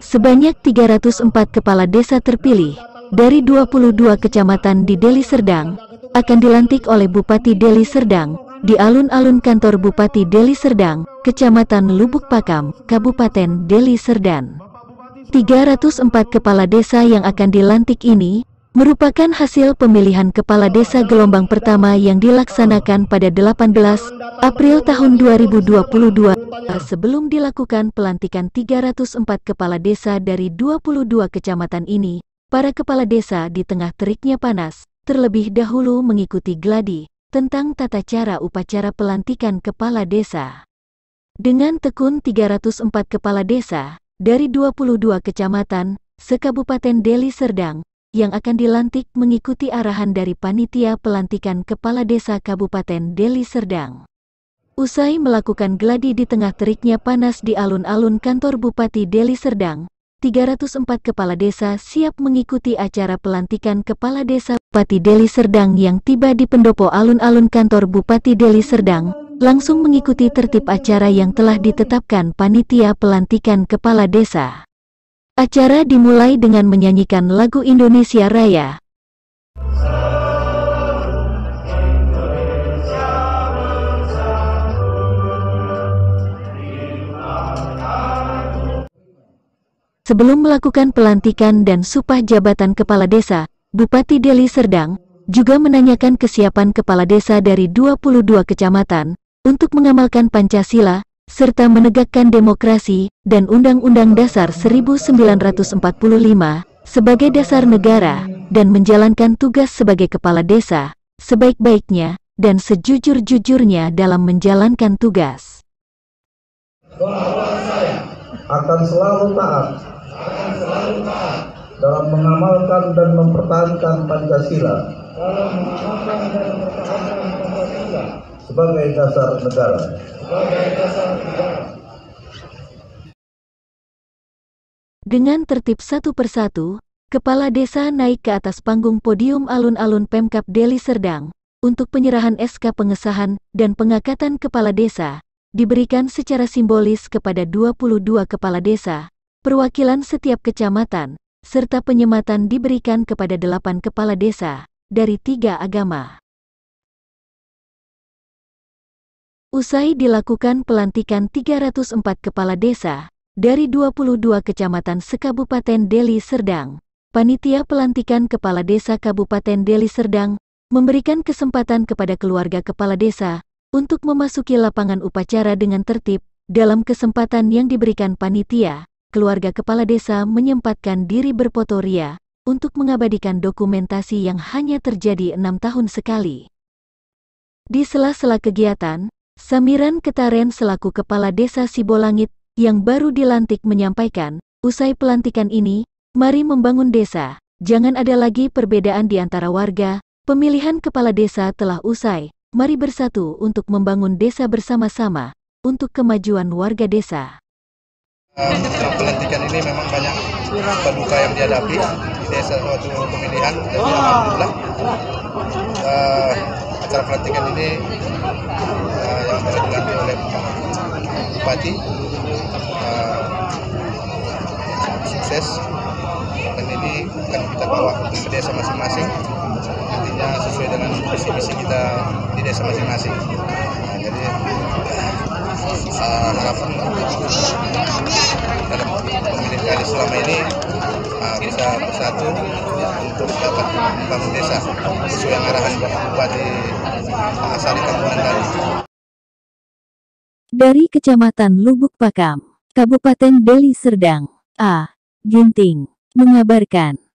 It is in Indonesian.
Sebanyak 304 kepala desa terpilih dari 22 kecamatan di Deli Serdang akan dilantik oleh Bupati Deli Serdang di alun-alun kantor Bupati Deli Serdang, Kecamatan Lubuk Pakam, Kabupaten Deli Serdang. 304 kepala desa yang akan dilantik ini merupakan hasil pemilihan kepala desa gelombang pertama yang dilaksanakan pada 18 April tahun 2022 sebelum dilakukan pelantikan 304 kepala desa dari 22 kecamatan ini. Para kepala desa di tengah teriknya panas, terlebih dahulu mengikuti gladi tentang tata cara upacara pelantikan kepala desa. Dengan tekun 304 kepala desa dari 22 kecamatan, sekabupaten Deli Serdang, yang akan dilantik mengikuti arahan dari Panitia Pelantikan Kepala Desa Kabupaten Deli Serdang. Usai melakukan geladi di tengah teriknya panas di alun-alun kantor Bupati Deli Serdang, 304 kepala desa siap mengikuti acara pelantikan kepala desa Bupati Deli Serdang yang tiba di pendopo alun-alun kantor Bupati Deli Serdang, langsung mengikuti tertib acara yang telah ditetapkan panitia pelantikan kepala desa. Acara dimulai dengan menyanyikan lagu Indonesia Raya. Sebelum melakukan pelantikan dan supah jabatan kepala desa, Bupati Deli Serdang juga menanyakan kesiapan kepala desa dari 22 kecamatan untuk mengamalkan Pancasila serta menegakkan demokrasi dan Undang-Undang Dasar 1945 sebagai dasar negara dan menjalankan tugas sebagai kepala desa sebaik-baiknya dan sejujur-jujurnya dalam menjalankan tugas. Bahwa saya akan selalu taat, dalam mengamalkan dan mempertahankan Pancasila. Dalam mengamalkan dan mempertahankan Pancasila sebagai dasar negara. Dengan tertib satu persatu, kepala desa naik ke atas panggung podium alun-alun Pemkap Deli Serdang untuk penyerahan SK pengesahan dan pengangkatan kepala desa diberikan secara simbolis kepada 22 kepala desa, perwakilan setiap kecamatan, serta penyematan diberikan kepada 8 kepala desa dari tiga agama. Usai dilakukan pelantikan 304 kepala desa dari 22 kecamatan sekabupaten Deli Serdang, Panitia Pelantikan Kepala Desa Kabupaten Deli Serdang memberikan kesempatan kepada keluarga kepala desa untuk memasuki lapangan upacara dengan tertib. Dalam kesempatan yang diberikan panitia, keluarga kepala desa menyempatkan diri berfoto untuk mengabadikan dokumentasi yang hanya terjadi enam tahun sekali. Di sela-sela kegiatan, Samiran Ketaren selaku Kepala Desa Sibolangit yang baru dilantik menyampaikan, usai pelantikan ini, mari membangun desa, jangan ada lagi perbedaan di antara warga, pemilihan Kepala Desa telah usai, mari bersatu untuk membangun desa bersama-sama, untuk kemajuan warga desa. Eh, setelah pelantikan ini memang banyak peluka yang dihadapi di desa suatu pemilihan, jadi Alhamdulillah uh, acara pelantikan ini Bupati uh, sukses dan ini akan kita bawa ke desa masing-masing nantinya sesuai dengan visi misi kita di desa masing-masing nah, jadi uh, harapan dalam pemilih kali selama ini uh, eh, bisa bersatu untuk dapat membangun desa sesuai arahan Bapak Bupati Asari Kabupaten tadi. Dari Kecamatan Lubuk Pakam, Kabupaten Deli Serdang, A. Ginting, mengabarkan.